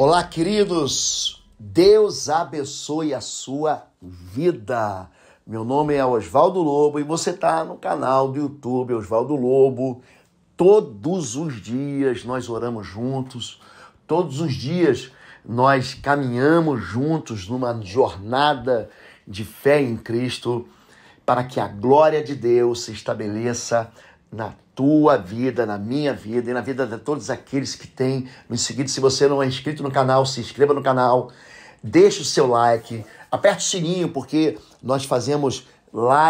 Olá, queridos. Deus abençoe a sua vida. Meu nome é Oswaldo Lobo e você está no canal do YouTube Oswaldo Lobo. Todos os dias nós oramos juntos, todos os dias nós caminhamos juntos numa jornada de fé em Cristo para que a glória de Deus se estabeleça na tua vida, na minha vida e na vida de todos aqueles que têm nos seguido. Se você não é inscrito no canal, se inscreva no canal, deixe o seu like, aperte o sininho, porque nós fazemos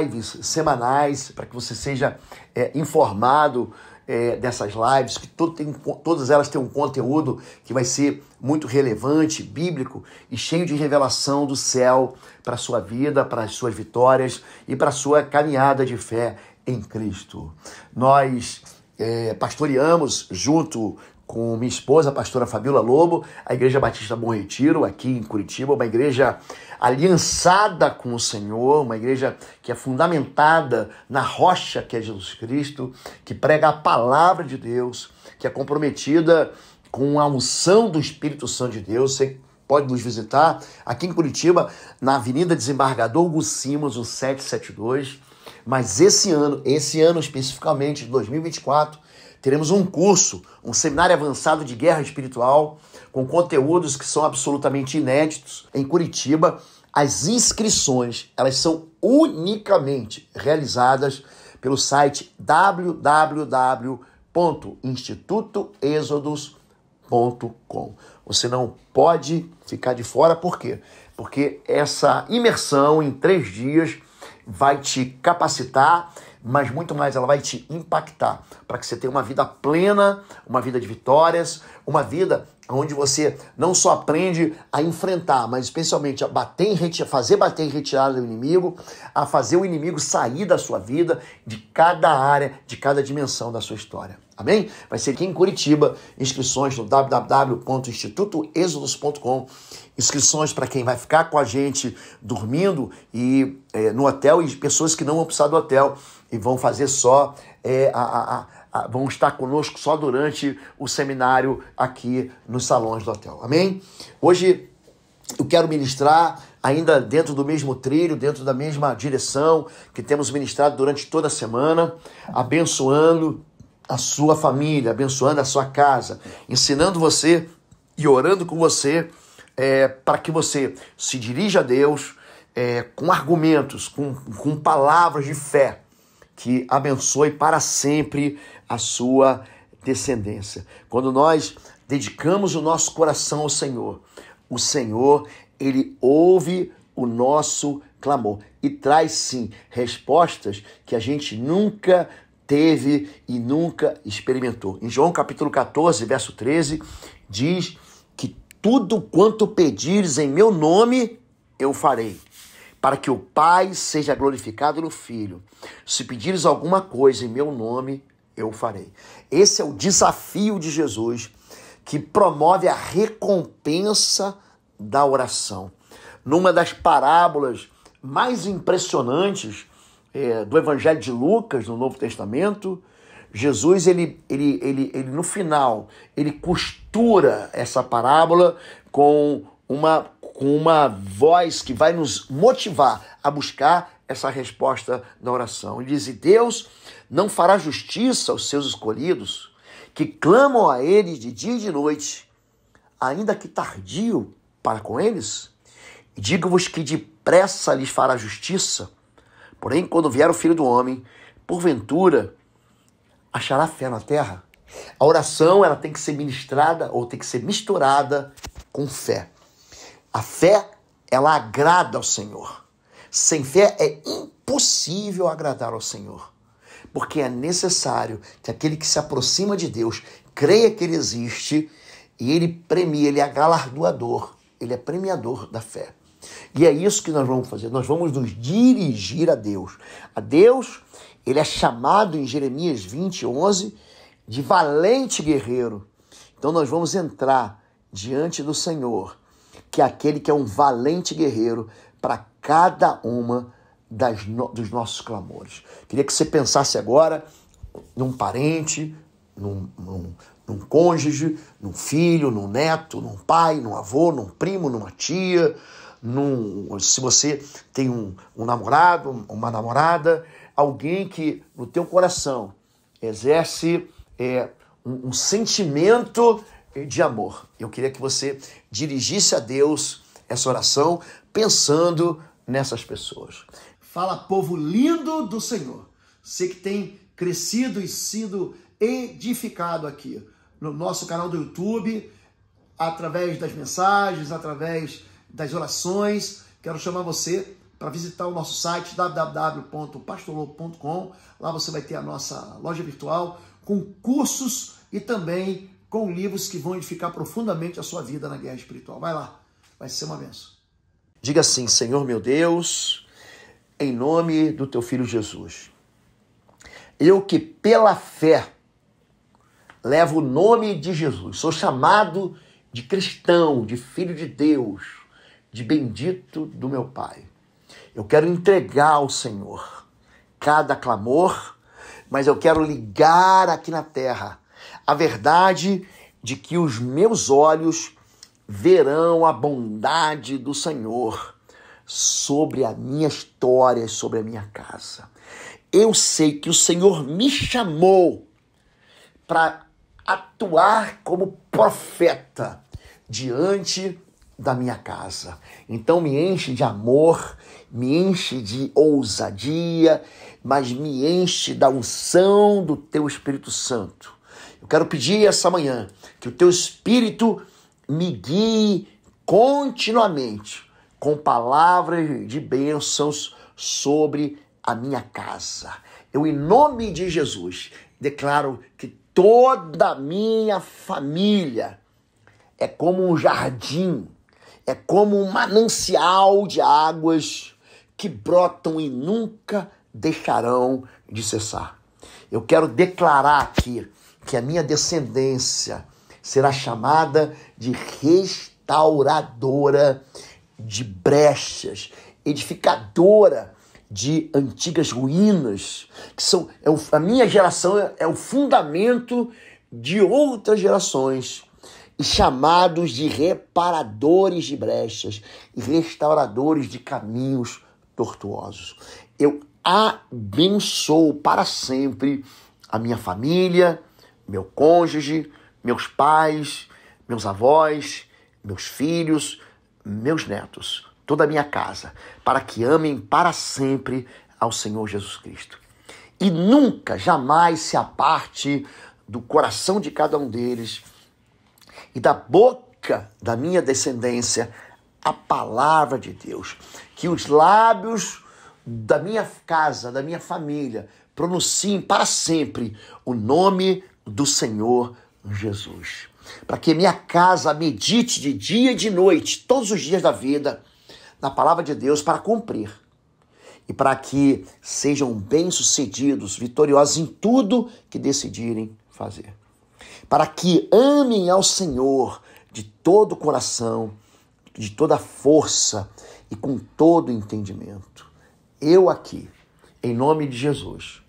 lives semanais para que você seja é, informado é, dessas lives, que tem, todas elas têm um conteúdo que vai ser muito relevante, bíblico e cheio de revelação do céu para a sua vida, para as suas vitórias e para a sua caminhada de fé em Cristo. Nós é, pastoreamos junto com minha esposa, a pastora Fabiola Lobo, a Igreja Batista Bom Retiro, aqui em Curitiba, uma igreja aliançada com o Senhor, uma igreja que é fundamentada na rocha que é Jesus Cristo, que prega a palavra de Deus, que é comprometida com a unção do Espírito Santo de Deus. Você pode nos visitar aqui em Curitiba, na Avenida Desembargador Gucimos, o 772. Mas esse ano, esse ano especificamente, de 2024, teremos um curso, um seminário avançado de guerra espiritual, com conteúdos que são absolutamente inéditos em Curitiba. As inscrições, elas são unicamente realizadas pelo site www.institutoexodus.com. Você não pode ficar de fora, por quê? Porque essa imersão em três dias vai te capacitar, mas muito mais ela vai te impactar para que você tenha uma vida plena, uma vida de vitórias, uma vida onde você não só aprende a enfrentar, mas especialmente a bater em retirada, fazer bater em retirada do inimigo, a fazer o inimigo sair da sua vida, de cada área, de cada dimensão da sua história. Amém? Vai ser aqui em Curitiba, inscrições no www.institutoexodus.com, inscrições para quem vai ficar com a gente dormindo e é, no hotel e pessoas que não vão precisar do hotel e vão fazer só é, a, a ah, vão estar conosco só durante o seminário aqui nos salões do hotel. Amém? Hoje eu quero ministrar ainda dentro do mesmo trilho, dentro da mesma direção que temos ministrado durante toda a semana, abençoando a sua família, abençoando a sua casa, ensinando você e orando com você é, para que você se dirija a Deus é, com argumentos, com, com palavras de fé que abençoe para sempre a sua descendência. Quando nós dedicamos o nosso coração ao Senhor, o Senhor, ele ouve o nosso clamor e traz sim respostas que a gente nunca teve e nunca experimentou. Em João capítulo 14, verso 13, diz que tudo quanto pedires em meu nome, eu farei para que o Pai seja glorificado no Filho. Se pedires alguma coisa em meu nome, eu farei. Esse é o desafio de Jesus que promove a recompensa da oração. Numa das parábolas mais impressionantes é, do Evangelho de Lucas no Novo Testamento, Jesus ele, ele, ele, ele no final ele costura essa parábola com uma com uma voz que vai nos motivar a buscar essa resposta na oração. Ele diz: Deus não fará justiça aos seus escolhidos, que clamam a Ele de dia e de noite, ainda que tardio para com eles. Digo-vos que depressa lhes fará justiça. Porém, quando vier o filho do homem, porventura achará fé na terra. A oração ela tem que ser ministrada ou tem que ser misturada com fé. A fé, ela agrada ao Senhor. Sem fé é impossível agradar ao Senhor, porque é necessário que aquele que se aproxima de Deus creia que ele existe e ele premia, ele é galardoador, ele é premiador da fé. E é isso que nós vamos fazer. Nós vamos nos dirigir a Deus. A Deus, ele é chamado em Jeremias 20, 11, de valente guerreiro. Então nós vamos entrar diante do Senhor que é aquele que é um valente guerreiro para cada uma das no, dos nossos clamores. Queria que você pensasse agora num parente, num, num, num cônjuge, num filho, num neto, num pai, num avô, num primo, numa tia, num, se você tem um, um namorado, uma namorada, alguém que no teu coração exerce é, um, um sentimento de amor. Eu queria que você dirigisse a Deus essa oração pensando nessas pessoas. Fala, povo lindo do Senhor. Você que tem crescido e sido edificado aqui no nosso canal do YouTube, através das mensagens, através das orações. Quero chamar você para visitar o nosso site www.pastorlobo.com. Lá você vai ter a nossa loja virtual com cursos e também com livros que vão edificar profundamente a sua vida na guerra espiritual. Vai lá, vai ser uma benção. Diga assim, Senhor meu Deus, em nome do teu filho Jesus, eu que pela fé levo o nome de Jesus, sou chamado de cristão, de filho de Deus, de bendito do meu Pai. Eu quero entregar ao Senhor cada clamor, mas eu quero ligar aqui na terra a verdade de que os meus olhos verão a bondade do Senhor sobre a minha história, sobre a minha casa. Eu sei que o Senhor me chamou para atuar como profeta diante da minha casa. Então me enche de amor, me enche de ousadia, mas me enche da unção do teu Espírito Santo eu quero pedir essa manhã que o teu espírito me guie continuamente com palavras de bênçãos sobre a minha casa. Eu, em nome de Jesus, declaro que toda a minha família é como um jardim, é como um manancial de águas que brotam e nunca deixarão de cessar. Eu quero declarar aqui que a minha descendência será chamada de restauradora de brechas, edificadora de antigas ruínas, que são é o, a minha geração é, é o fundamento de outras gerações e chamados de reparadores de brechas e restauradores de caminhos tortuosos. Eu abençoo para sempre a minha família, meu cônjuge, meus pais, meus avós, meus filhos, meus netos, toda a minha casa, para que amem para sempre ao Senhor Jesus Cristo. E nunca, jamais se aparte do coração de cada um deles e da boca da minha descendência a palavra de Deus. Que os lábios da minha casa, da minha família, pronunciem para sempre o nome do Senhor Jesus. Para que minha casa medite de dia e de noite, todos os dias da vida, na palavra de Deus para cumprir. E para que sejam bem-sucedidos, vitoriosos em tudo que decidirem fazer. Para que amem ao Senhor de todo o coração, de toda a força e com todo o entendimento. Eu aqui, em nome de Jesus,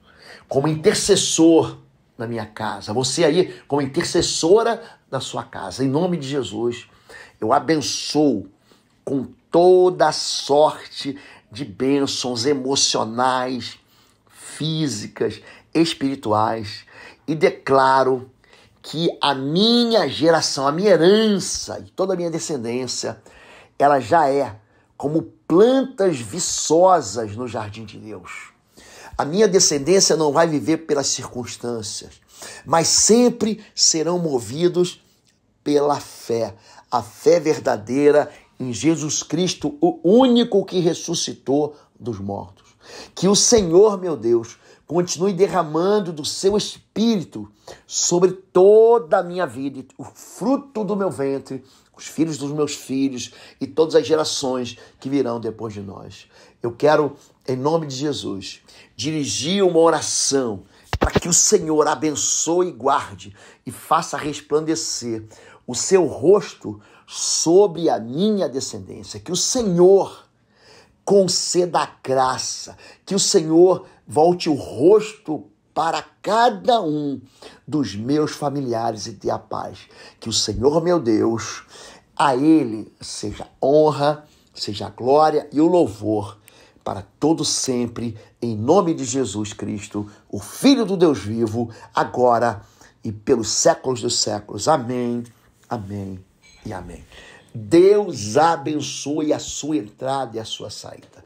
como intercessor na minha casa, você aí como intercessora da sua casa. Em nome de Jesus, eu abençoo com toda sorte de bênçãos emocionais, físicas, espirituais e declaro que a minha geração, a minha herança e toda a minha descendência, ela já é como plantas viçosas no jardim de Deus. A minha descendência não vai viver pelas circunstâncias, mas sempre serão movidos pela fé, a fé verdadeira em Jesus Cristo, o único que ressuscitou dos mortos. Que o Senhor, meu Deus, continue derramando do seu espírito sobre toda a minha vida, o fruto do meu ventre os filhos dos meus filhos e todas as gerações que virão depois de nós. Eu quero, em nome de Jesus, dirigir uma oração para que o Senhor abençoe e guarde e faça resplandecer o seu rosto sobre a minha descendência. Que o Senhor conceda a graça, que o Senhor volte o rosto para cada um dos meus familiares e ter a paz. Que o Senhor meu Deus, a Ele seja honra, seja glória e o louvor para todo sempre, em nome de Jesus Cristo, o Filho do Deus vivo, agora e pelos séculos dos séculos. Amém, amém e amém. Deus abençoe a sua entrada e a sua saída.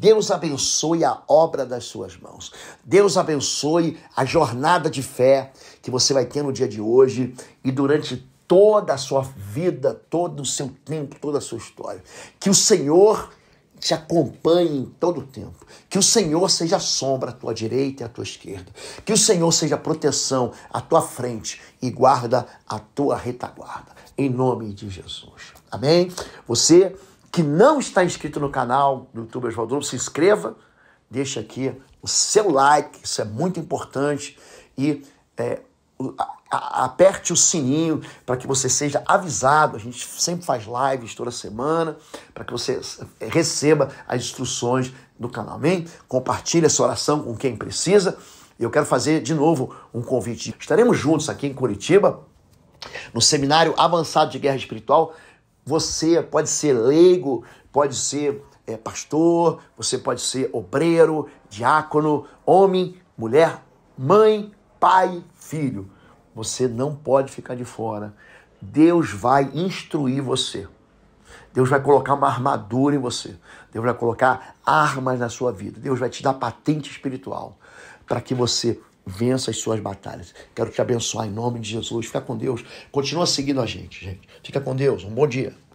Deus abençoe a obra das suas mãos. Deus abençoe a jornada de fé que você vai ter no dia de hoje e durante toda a sua vida, todo o seu tempo, toda a sua história. Que o Senhor te acompanhe em todo o tempo. Que o Senhor seja sombra à tua direita e à tua esquerda. Que o Senhor seja proteção à tua frente e guarda a tua retaguarda. Em nome de Jesus. Amém? Você que não está inscrito no canal do YouTube Oswaldo Lobo, se inscreva, deixe aqui o seu like, isso é muito importante, e é, aperte o sininho para que você seja avisado. A gente sempre faz lives toda semana para que você é, receba as instruções do canal. Amém? Compartilhe essa oração com quem precisa. Eu quero fazer de novo um convite. Estaremos juntos aqui em Curitiba, no Seminário Avançado de Guerra Espiritual, você pode ser leigo, pode ser é, pastor, você pode ser obreiro, diácono, homem, mulher, mãe, pai, filho. Você não pode ficar de fora. Deus vai instruir você. Deus vai colocar uma armadura em você. Deus vai colocar armas na sua vida. Deus vai te dar patente espiritual para que você vença as suas batalhas. Quero te abençoar em nome de Jesus. Fica com Deus. Continua seguindo a gente, gente. Fica com Deus. Um bom dia.